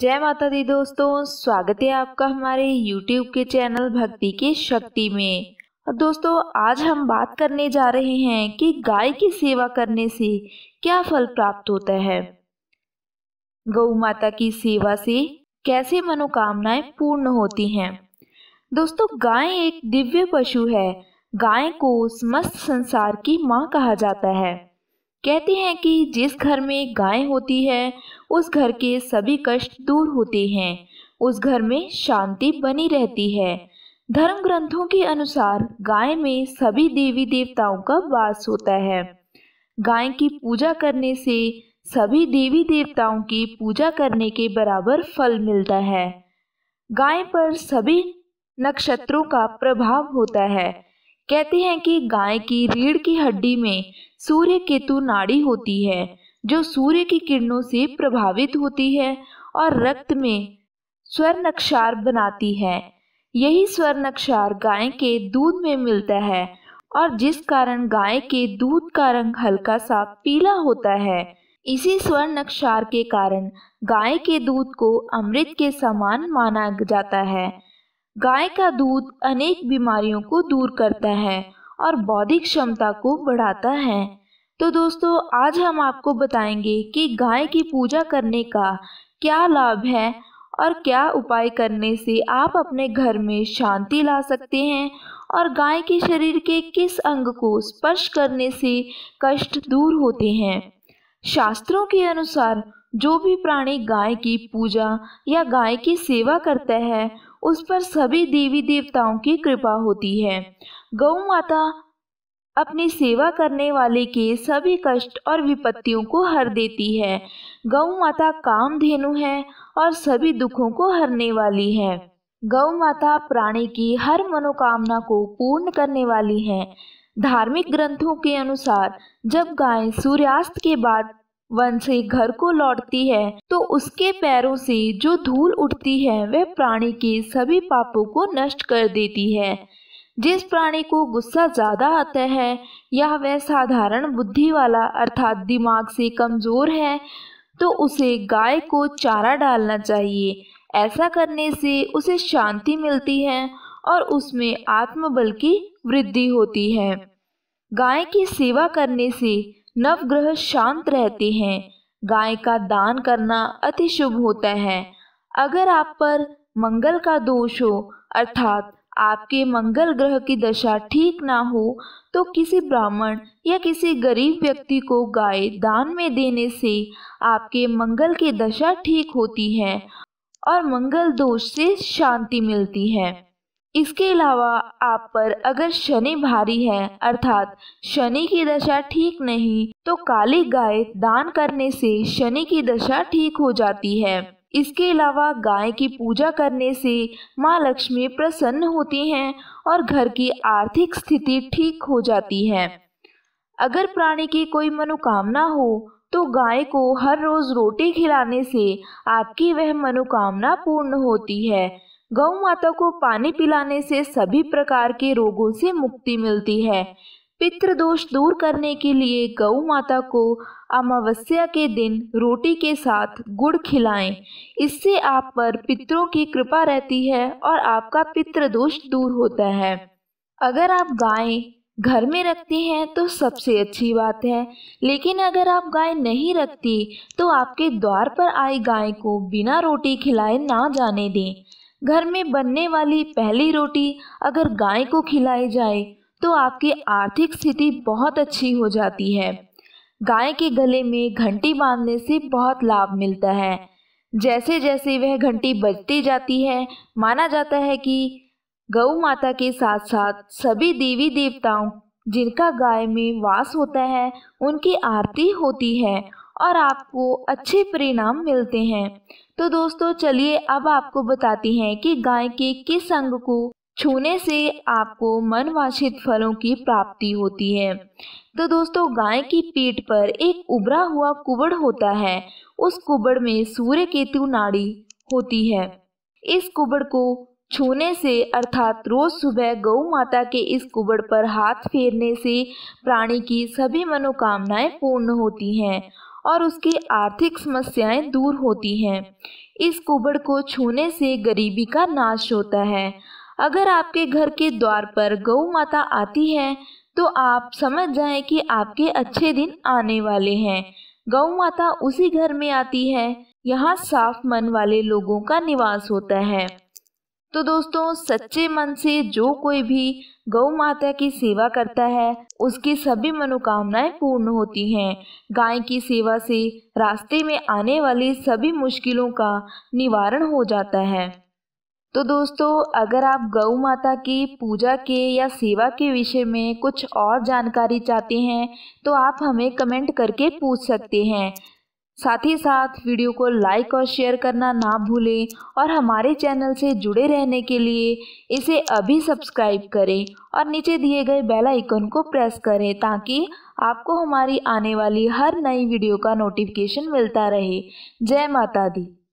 जय माता दी दोस्तों स्वागत है आपका हमारे YouTube के चैनल भक्ति की शक्ति में और दोस्तों आज हम बात करने जा रहे हैं कि गाय की सेवा करने से क्या फल प्राप्त होता है गौ माता की सेवा से कैसे मनोकामनाएं पूर्ण होती हैं दोस्तों गाय एक दिव्य पशु है गाय को समस्त संसार की माँ कहा जाता है कहते हैं कि जिस घर में गाय होती है उस घर के सभी कष्ट दूर होते हैं उस घर में शांति बनी रहती है धर्म ग्रंथों के अनुसार गाय में सभी देवी देवताओं का वास होता है गाय की पूजा करने से सभी देवी देवताओं की पूजा करने के बराबर फल मिलता है गाय पर सभी नक्षत्रों का प्रभाव होता है कहते हैं कि गाय की रीढ़ की हड्डी में सूर्य केतु नाड़ी होती है जो सूर्य की किरणों से प्रभावित होती है और रक्त में स्वर्णक्षार बनाती है यही स्वर्णक्षार गाय के दूध में मिलता है और जिस कारण गाय के दूध का रंग हल्का सा पीला होता है इसी स्वर्ण अक्षार के कारण गाय के दूध को अमृत के समान माना जाता है गाय का दूध अनेक बीमारियों को दूर करता है और बौद्धिक क्षमता को बढ़ाता है तो दोस्तों आज हम आपको बताएंगे कि गाय की पूजा करने का क्या लाभ है और क्या उपाय करने से आप अपने घर में शांति ला सकते हैं और गाय के शरीर के किस अंग को स्पर्श करने से कष्ट दूर होते हैं शास्त्रों के अनुसार जो भी प्राणी गाय की पूजा या गाय की सेवा करता है उस पर सभी देवी देवताओं की कृपा होती है गौ माता अपनी सेवा करने वाले के सभी कष्ट और विपत्तियों को हर देती है गौ माता कामधेनु है और सभी दुखों को हरने वाली है गौ माता प्राणी की हर मनोकामना को पूर्ण करने वाली है धार्मिक ग्रंथों के अनुसार जब गाय सूर्यास्त के बाद वंशी घर को लौटती है तो उसके पैरों से जो धूल उठती है वह प्राणी के सभी पापों को नष्ट कर देती है जिस प्राणी को गुस्सा ज़्यादा आता है या वह साधारण बुद्धि वाला अर्थात दिमाग से कमज़ोर है तो उसे गाय को चारा डालना चाहिए ऐसा करने से उसे शांति मिलती है और उसमें आत्मबल की वृद्धि होती है गाय की सेवा करने से नवग्रह शांत रहते हैं गाय का दान करना अति शुभ होता है अगर आप पर मंगल का दोष हो अर्थात आपके मंगल ग्रह की दशा ठीक ना हो तो किसी ब्राह्मण या किसी गरीब व्यक्ति को गाय दान में देने से आपके मंगल की दशा ठीक होती है और मंगल दोष से शांति मिलती है इसके अलावा आप पर अगर शनि भारी है अर्थात शनि की दशा ठीक नहीं तो काली गाय दान करने से शनि की दशा ठीक हो जाती है इसके अलावा गाय की पूजा करने से माँ लक्ष्मी प्रसन्न होती हैं और घर की आर्थिक स्थिति ठीक हो जाती है अगर प्राणी की कोई मनोकामना हो तो गाय को हर रोज रोटी खिलाने से आपकी वह मनोकामना पूर्ण होती है गौ माता को पानी पिलाने से सभी प्रकार के रोगों से मुक्ति मिलती है पितृदोष दूर करने के लिए गौ माता को अमावस्या के दिन रोटी के साथ गुड़ खिलाएं इससे आप पर पितरों की कृपा रहती है और आपका पितृदोष दूर होता है अगर आप गाय घर में रखते हैं तो सबसे अच्छी बात है लेकिन अगर आप गाय नहीं रखती तो आपके द्वार पर आई गाय को बिना रोटी खिलाए ना जाने दें घर में बनने वाली पहली रोटी अगर गाय को खिलाई जाए तो आपकी आर्थिक स्थिति बहुत अच्छी हो जाती है गाय के गले में घंटी बांधने से बहुत लाभ मिलता है जैसे जैसे वह घंटी बजती जाती है माना जाता है कि गौ माता के साथ साथ सभी देवी देवताओं जिनका गाय में वास होता है उनकी आरती होती है और आपको अच्छे परिणाम मिलते हैं तो दोस्तों चलिए अब आपको बताती हैं कि गाय के किस अंग को छूने से आपको मनवांछित फलों की प्राप्ति होती है तो दोस्तों गाय की पीठ पर एक उभरा हुआ कुबड़ होता है उस कुबड़ में सूर्य केतु नाड़ी होती है इस कुबड़ को छूने से अर्थात रोज सुबह गौ माता के इस कुबड़ पर हाथ फेरने से प्राणी की सभी मनोकामनाएं पूर्ण होती हैं और उसकी आर्थिक समस्याएं दूर होती हैं इस कुबड़ को छूने से गरीबी का नाश होता है अगर आपके घर के द्वार पर गौ माता आती है तो आप समझ जाएं कि आपके अच्छे दिन आने वाले हैं गौ माता उसी घर में आती है यहाँ साफ मन वाले लोगों का निवास होता है तो दोस्तों सच्चे मन से जो कोई भी गौ माता की सेवा करता है उसकी सभी मनोकामनाएं पूर्ण होती हैं गाय की सेवा से रास्ते में आने वाली सभी मुश्किलों का निवारण हो जाता है तो दोस्तों अगर आप गौ माता की पूजा के या सेवा के विषय में कुछ और जानकारी चाहते हैं तो आप हमें कमेंट करके पूछ सकते हैं साथ ही साथ वीडियो को लाइक और शेयर करना ना भूलें और हमारे चैनल से जुड़े रहने के लिए इसे अभी सब्सक्राइब करें और नीचे दिए गए बेल आइकन को प्रेस करें ताकि आपको हमारी आने वाली हर नई वीडियो का नोटिफिकेशन मिलता रहे जय माता दी